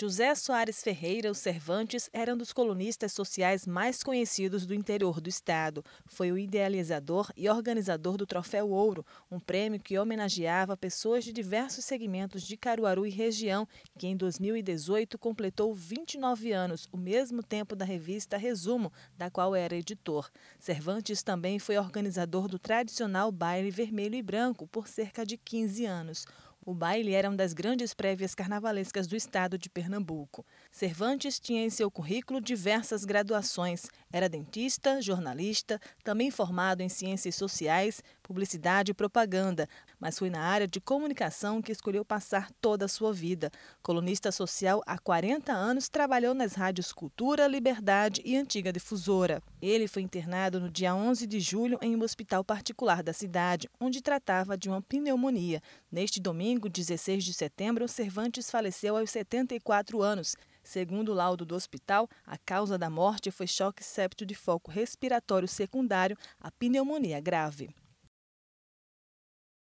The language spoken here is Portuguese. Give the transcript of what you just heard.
José Soares Ferreira, o Cervantes, era um dos colunistas sociais mais conhecidos do interior do estado. Foi o idealizador e organizador do Troféu Ouro, um prêmio que homenageava pessoas de diversos segmentos de Caruaru e região, que em 2018 completou 29 anos, o mesmo tempo da revista Resumo, da qual era editor. Cervantes também foi organizador do tradicional baile vermelho e branco por cerca de 15 anos. O baile era uma das grandes prévias carnavalescas do estado de Pernambuco. Cervantes tinha em seu currículo diversas graduações, era dentista, jornalista, também formado em ciências sociais, publicidade e propaganda, mas foi na área de comunicação que escolheu passar toda a sua vida. Colunista social há 40 anos, trabalhou nas rádios Cultura, Liberdade e Antiga Difusora. Ele foi internado no dia 11 de julho em um hospital particular da cidade, onde tratava de uma pneumonia. Neste domingo, 16 de setembro, Cervantes faleceu aos 74 anos, Segundo o laudo do hospital, a causa da morte foi choque séptico de foco respiratório secundário à pneumonia grave.